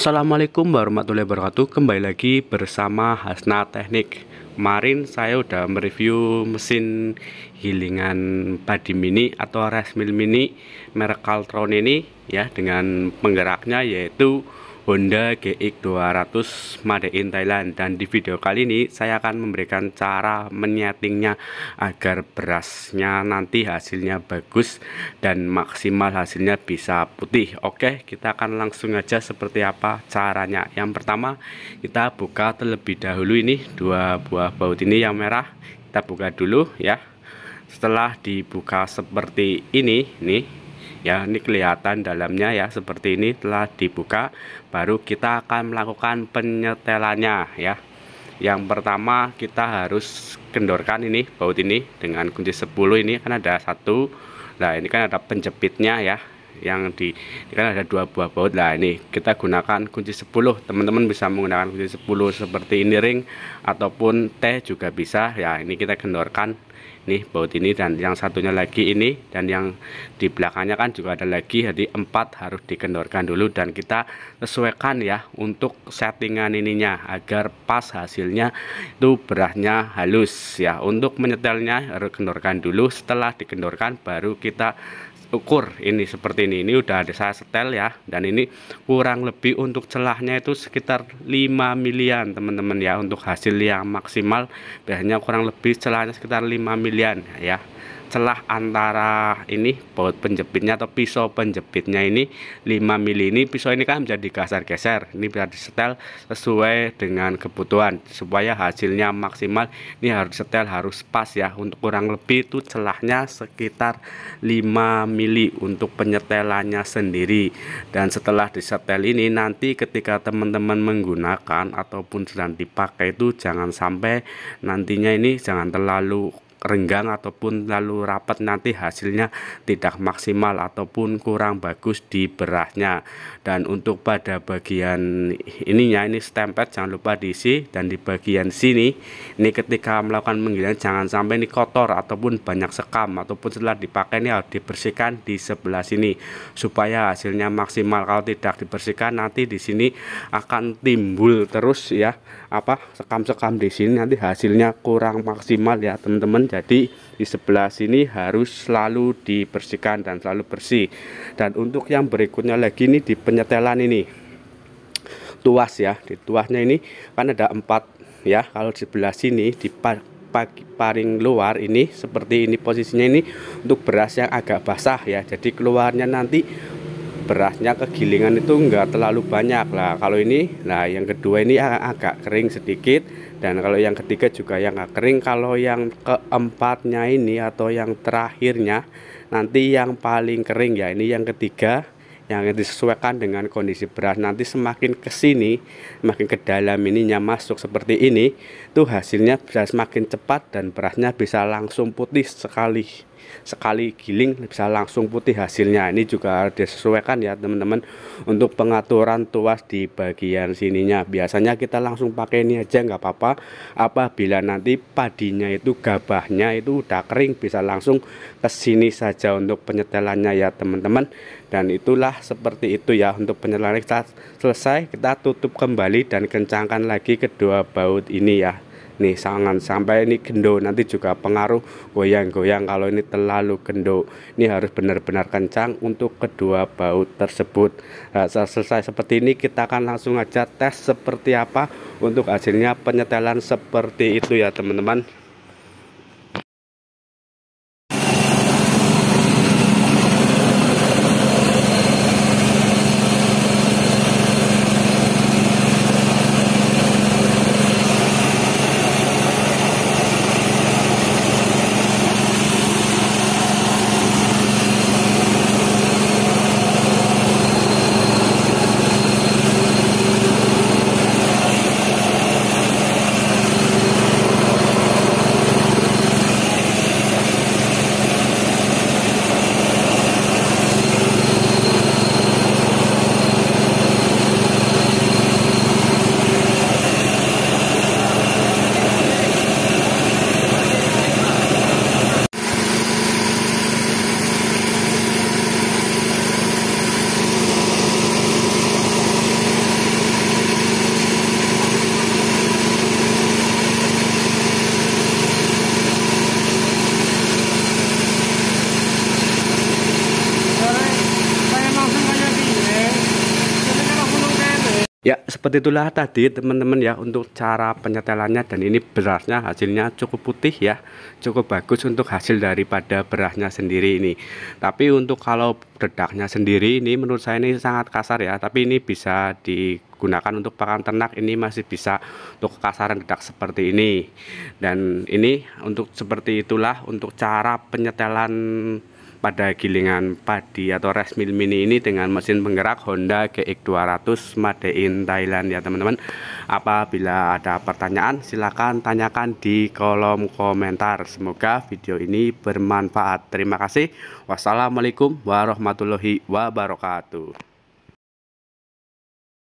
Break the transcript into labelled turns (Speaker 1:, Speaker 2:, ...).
Speaker 1: Assalamualaikum warahmatullahi wabarakatuh Kembali lagi bersama Hasna Teknik Kemarin saya udah mereview mesin gilingan body mini atau resmil mini merek Caltron ini ya Dengan penggeraknya yaitu Honda GX200 Made in Thailand dan di video kali ini saya akan memberikan cara menyetingnya agar berasnya nanti hasilnya bagus dan maksimal hasilnya bisa putih oke kita akan langsung aja seperti apa caranya yang pertama kita buka terlebih dahulu ini dua buah baut ini yang merah kita buka dulu ya setelah dibuka seperti ini nih ya ini kelihatan dalamnya ya seperti ini telah dibuka baru kita akan melakukan penyetelannya ya yang pertama kita harus kendorkan ini baut ini dengan kunci 10 ini kan ada satu nah ini kan ada penjepitnya ya yang di kan ada dua buah baut lah ini kita gunakan kunci 10 teman-teman bisa menggunakan kunci 10 seperti ini ring ataupun T juga bisa ya ini kita kendorkan nih baut ini dan yang satunya lagi ini dan yang di belakangnya kan juga ada lagi jadi empat harus dikendorkan dulu dan kita sesuaikan ya untuk settingan ininya agar pas hasilnya itu berahnya halus ya untuk menyetelnya harus kendorkan dulu setelah dikendorkan baru kita ukur ini seperti ini ini udah ada saya setel ya dan ini kurang lebih untuk celahnya itu sekitar 5 milian teman-teman ya untuk hasil yang maksimal biasanya kurang lebih celahnya sekitar 5 milian ya celah antara ini baut penjepitnya atau pisau penjepitnya ini 5 mili ini pisau ini kan menjadi kasar geser ini bisa disetel sesuai dengan kebutuhan supaya hasilnya maksimal ini harus setel harus pas ya untuk kurang lebih itu celahnya sekitar 5 mili untuk penyetelannya sendiri dan setelah disetel ini nanti ketika teman-teman menggunakan ataupun sedang dipakai itu jangan sampai nantinya ini jangan terlalu renggang ataupun lalu rapat nanti hasilnya tidak maksimal ataupun kurang bagus di berasnya dan untuk pada bagian ininya ini stempet jangan lupa diisi dan di bagian sini ini ketika melakukan penggilingan jangan sampai ini kotor ataupun banyak sekam ataupun setelah dipakai ini harus dibersihkan di sebelah sini supaya hasilnya maksimal kalau tidak dibersihkan nanti di sini akan timbul terus ya apa sekam-sekam di sini nanti hasilnya kurang maksimal ya teman-teman jadi di sebelah sini harus selalu dibersihkan dan selalu bersih dan untuk yang berikutnya lagi ini di penyetelan ini tuas ya di tuasnya ini kan ada empat ya kalau di sebelah sini di paring luar ini seperti ini posisinya ini untuk beras yang agak basah ya jadi keluarnya nanti berasnya kegilingan itu enggak terlalu banyak lah kalau ini nah yang kedua ini agak, agak kering sedikit dan kalau yang ketiga juga yang agak kering kalau yang keempatnya ini atau yang terakhirnya nanti yang paling kering ya ini yang ketiga yang disesuaikan dengan kondisi beras nanti semakin ke sini makin ke dalam ininya masuk seperti ini tuh hasilnya bisa semakin cepat dan berasnya bisa langsung putih sekali sekali giling bisa langsung putih hasilnya ini juga harus disesuaikan ya teman-teman untuk pengaturan tuas di bagian sininya biasanya kita langsung pakai ini aja nggak apa-apa apabila nanti padinya itu gabahnya itu udah kering bisa langsung ke sini saja untuk penyetelannya ya teman-teman dan itulah seperti itu ya untuk penyetelan kita selesai kita tutup kembali dan kencangkan lagi kedua baut ini ya nih jangan sampai ini gendo nanti juga pengaruh goyang-goyang kalau ini terlalu gendo ini harus benar-benar kencang untuk kedua baut tersebut nah, selesai seperti ini kita akan langsung aja tes seperti apa untuk hasilnya penyetelan seperti itu ya teman-teman Ya, seperti itulah tadi teman-teman ya untuk cara penyetelannya dan ini berasnya hasilnya cukup putih ya. Cukup bagus untuk hasil daripada berasnya sendiri ini. Tapi untuk kalau dedaknya sendiri ini menurut saya ini sangat kasar ya, tapi ini bisa digunakan untuk pakan ternak ini masih bisa untuk kasaran dedak seperti ini. Dan ini untuk seperti itulah untuk cara penyetelan pada gilingan padi atau rice mill mini ini dengan mesin penggerak Honda GX200 Made in Thailand ya teman-teman apabila ada pertanyaan silahkan tanyakan di kolom komentar semoga video ini bermanfaat terima kasih wassalamualaikum warahmatullahi wabarakatuh